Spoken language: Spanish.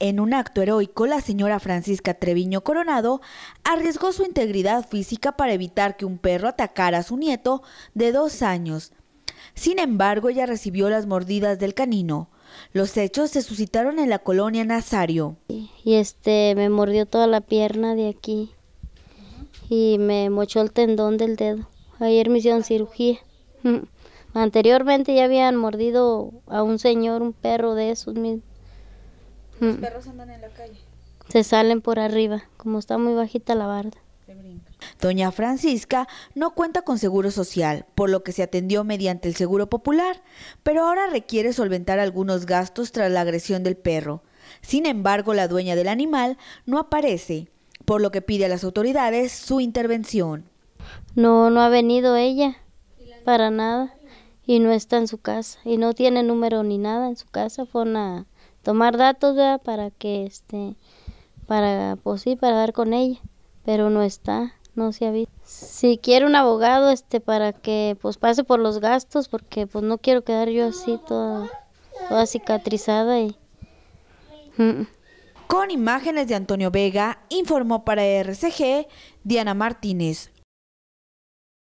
En un acto heroico, la señora Francisca Treviño Coronado arriesgó su integridad física para evitar que un perro atacara a su nieto de dos años. Sin embargo, ella recibió las mordidas del canino. Los hechos se suscitaron en la colonia Nazario. Y este me mordió toda la pierna de aquí y me mochó el tendón del dedo. Ayer me hicieron cirugía. Anteriormente ya habían mordido a un señor, un perro de esos mismos los mm. perros andan en la calle. Se salen por arriba, como está muy bajita la barda. Doña Francisca no cuenta con seguro social, por lo que se atendió mediante el seguro popular, pero ahora requiere solventar algunos gastos tras la agresión del perro. Sin embargo, la dueña del animal no aparece, por lo que pide a las autoridades su intervención. No, no ha venido ella, para nada, y no está en su casa, y no tiene número ni nada en su casa, fue una tomar datos para que este para pues sí para dar con ella pero no está no se ha visto si quiere un abogado este para que pues pase por los gastos porque pues no quiero quedar yo así toda toda cicatrizada y con imágenes de Antonio Vega informó para RCG Diana Martínez